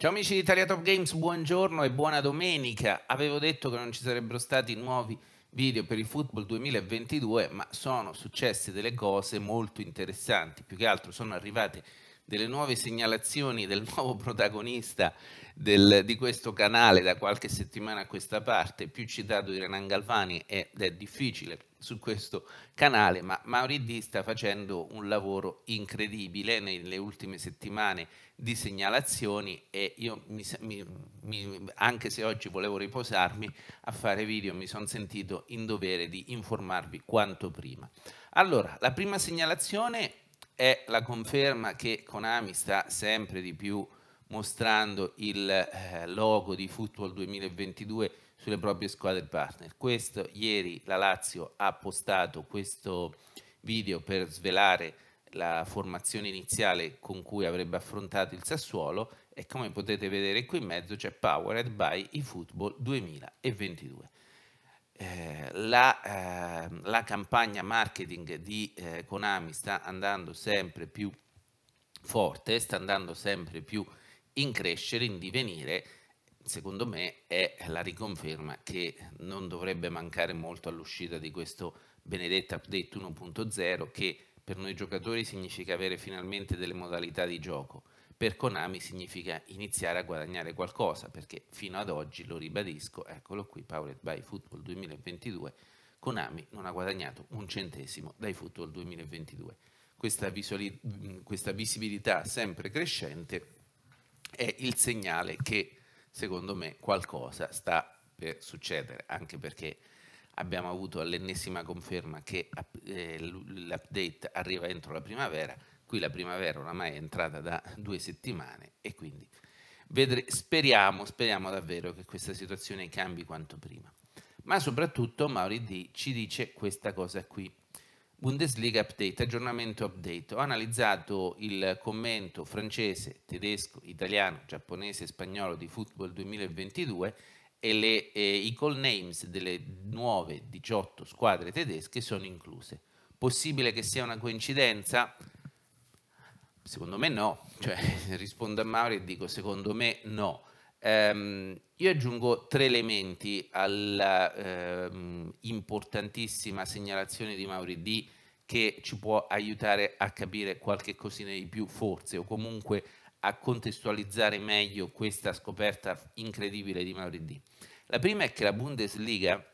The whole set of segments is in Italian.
Ciao amici di Italia Top Games, buongiorno e buona domenica. Avevo detto che non ci sarebbero stati nuovi video per il football 2022, ma sono successe delle cose molto interessanti. Più che altro sono arrivate delle nuove segnalazioni del nuovo protagonista del, di questo canale da qualche settimana a questa parte, più citato di Renan Galvani ed è difficile su questo canale, ma Mauridi sta facendo un lavoro incredibile nelle ultime settimane di segnalazioni e io mi, mi, mi, anche se oggi volevo riposarmi a fare video mi sono sentito in dovere di informarvi quanto prima. Allora, la prima segnalazione è la conferma che Konami sta sempre di più mostrando il eh, logo di Football 2022 sulle proprie squadre partner. Questo ieri la Lazio ha postato questo video per svelare la formazione iniziale con cui avrebbe affrontato il Sassuolo e come potete vedere qui in mezzo c'è Powered by eFootball 2022. Eh, la, eh, la, campagna marketing di eh, Konami sta andando sempre più forte, sta andando sempre più in crescere, in divenire secondo me, è la riconferma che non dovrebbe mancare molto all'uscita di questo benedetto update 1.0 che per noi giocatori significa avere finalmente delle modalità di gioco, per Konami significa iniziare a guadagnare qualcosa, perché fino ad oggi, lo ribadisco, eccolo qui, Powered by Football 2022, Konami non ha guadagnato un centesimo dai Football 2022. Questa, questa visibilità sempre crescente è il segnale che secondo me qualcosa sta per succedere, anche perché abbiamo avuto l'ennesima conferma che eh, l'update arriva entro la primavera, qui la primavera oramai è entrata da due settimane e quindi vedre- speriamo, speriamo davvero che questa situazione cambi quanto prima. Ma soprattutto Mauri D ci dice questa cosa qui. Bundesliga Update, aggiornamento update. Ho analizzato il commento francese, tedesco, italiano, giapponese e spagnolo di Football 2022 e le, eh, i call names delle nuove 18 squadre tedesche sono incluse. Possibile che sia una coincidenza? Secondo me no, cioè rispondo a Mauri e dico secondo me no. Um, io aggiungo tre elementi alla um, ehm, importantissima segnalazione di Mauri D che ci può aiutare a capire qualche cosina di più forse o comunque a contestualizzare meglio questa scoperta incredibile di Mauri D. La prima è che la Bundesliga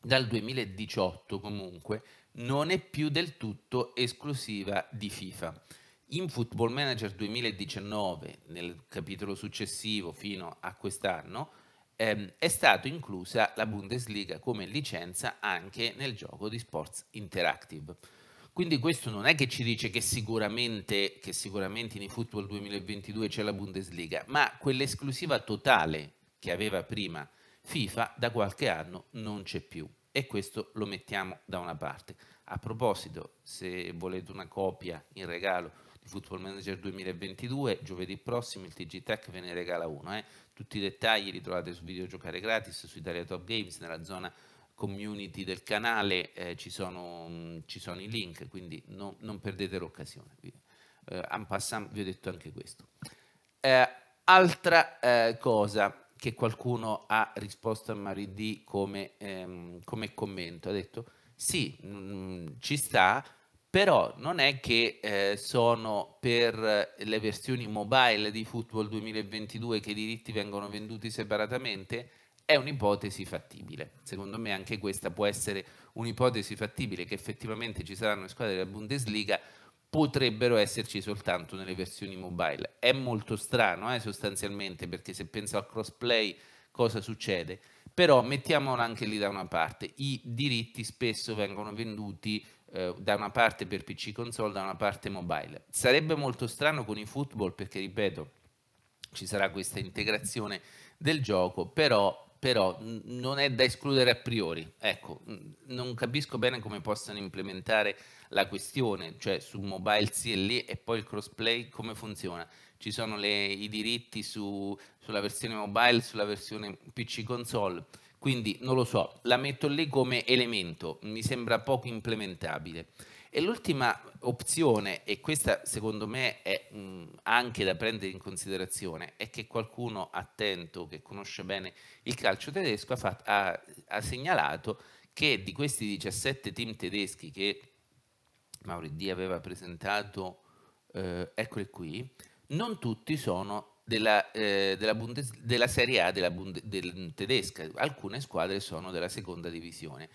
dal 2018 comunque non è più del tutto esclusiva di FIFA. In Football Manager 2019, nel capitolo successivo fino a quest'anno, ehm, è stata inclusa la Bundesliga come licenza anche nel gioco di Sports Interactive. Quindi questo non è che ci dice che sicuramente, che sicuramente in Football 2022 c'è la Bundesliga, ma quell'esclusiva totale che aveva prima FIFA da qualche anno non c'è più e questo lo mettiamo da una parte. A proposito, se volete una copia in regalo di Football Manager 2022, giovedì prossimo il TG Tech ve ne regala uno. Eh. Tutti i dettagli li trovate su Video Giocare Gratis, su Italia Top Games, nella zona community del canale eh, ci, sono, mh, mm, ci, sono, i link, quindi no, non perdete l'occasione. Eh, en passant vi ho detto anche questo. Eh, altra eh, cosa che qualcuno ha risposto a Maridì come, ehm, come commento, ha detto sì, mh, mm, ci sta, però non è che eh, sono per le versioni mobile di Football 2022 che i diritti vengono venduti separatamente, è un'ipotesi fattibile. Secondo me anche questa può essere un'ipotesi fattibile che effettivamente ci saranno squadre della Bundesliga, potrebbero esserci soltanto nelle versioni mobile. È molto strano eh, sostanzialmente perché se penso al crossplay cosa succede? Però mettiamolo anche lì da una parte, i diritti spesso vengono venduti eh, da una parte per PC console, da una parte mobile. Sarebbe molto strano con i football perché, ripeto, ci sarà questa integrazione del gioco, però però non è da escludere a priori. Ecco, non capisco bene come possano implementare la questione, cioè su mobile sì e lì e poi il crossplay come funziona. Ci sono le, i diritti su, sulla versione mobile, sulla versione PC console. Quindi non lo so, la metto lì come elemento, mi sembra poco implementabile. E l'ultima opzione, e questa secondo me è mh, anche da prendere in considerazione, è che qualcuno attento, che conosce bene il calcio tedesco, ha, fatto, ha, ha segnalato che di questi 17 team tedeschi che Mauridi aveva presentato, eh, eccoli qui, non tutti sono della, eh, della, Bundes- della Serie A della Bunde- del, tedesca, alcune squadre sono della seconda divisione.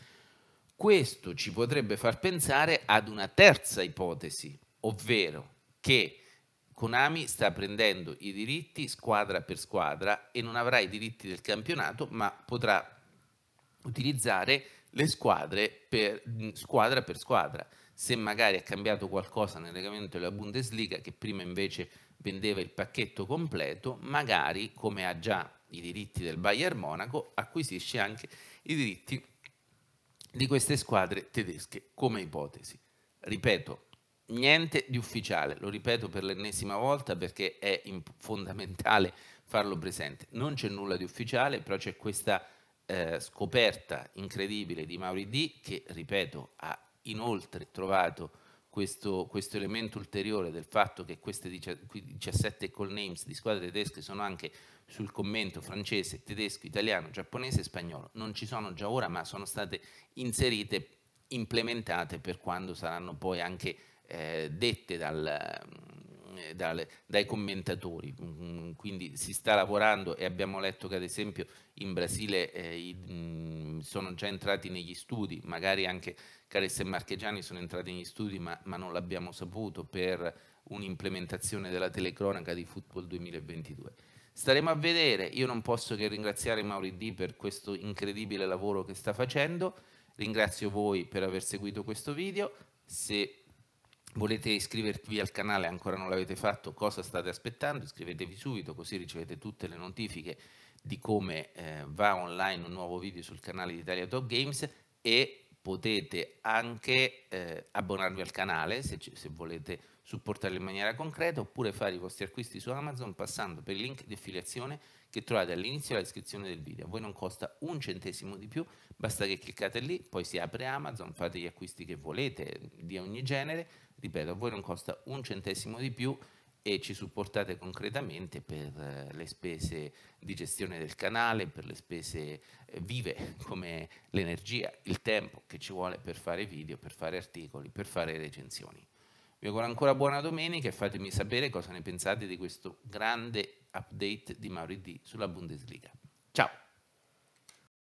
Questo ci potrebbe far pensare ad una terza ipotesi, ovvero che Konami sta prendendo i diritti squadra per squadra e non avrà i diritti del campionato, ma potrà utilizzare le squadre per, squadra per squadra. Se magari ha cambiato qualcosa nel regolamento della Bundesliga, che prima invece vendeva il pacchetto completo, magari come ha già i diritti del Bayern Monaco, acquisisce anche i diritti di queste squadre tedesche come ipotesi. Ripeto, niente di ufficiale, lo ripeto per l'ennesima volta perché è fondamentale farlo presente. Non c'è nulla di ufficiale, però c'è questa eh, scoperta incredibile di Mauri D che, ripeto, ha inoltre trovato questo, questo, elemento ulteriore del fatto che queste 17 call names di squadre tedesche sono anche sul commento francese, tedesco, italiano, giapponese e spagnolo. Non ci sono già ora, ma sono state inserite, implementate per quando saranno poi anche eh, dette dal, eh, dal, dai commentatori. Mm, quindi si sta lavorando e abbiamo letto che ad esempio in Brasile eh, i, mh, mm, sono già entrati negli studi, magari anche Caressa e Marchegiani sono entrati negli studi ma, ma non l'abbiamo saputo per un'implementazione della telecronaca di Football 2022. Staremo a vedere, io non posso che ringraziare Mauri D per questo incredibile lavoro che sta facendo, ringrazio voi per aver seguito questo video, se volete iscrivervi al canale, ancora non l'avete fatto, cosa state aspettando? Iscrivetevi subito così ricevete tutte le notifiche di come eh, va online un nuovo video sul canale di Italia Top Games e potete anche eh, abbonarvi al canale se, se, volete supportarlo in maniera concreta oppure fare i vostri acquisti su Amazon passando per il link di affiliazione che trovate all'inizio della descrizione del video. A voi non costa un centesimo di più, basta che cliccate lì, poi si apre Amazon, fate gli acquisti che volete di ogni genere, ripeto, a voi non costa un centesimo di più, e ci supportate concretamente per eh, le spese di gestione del canale, per le spese eh, vive come l'energia, il tempo che ci vuole per fare video, per fare articoli, per fare recensioni. Vi auguro ancora buona domenica e fatemi sapere cosa ne pensate di questo grande update di Mauri D sulla Bundesliga. Ciao!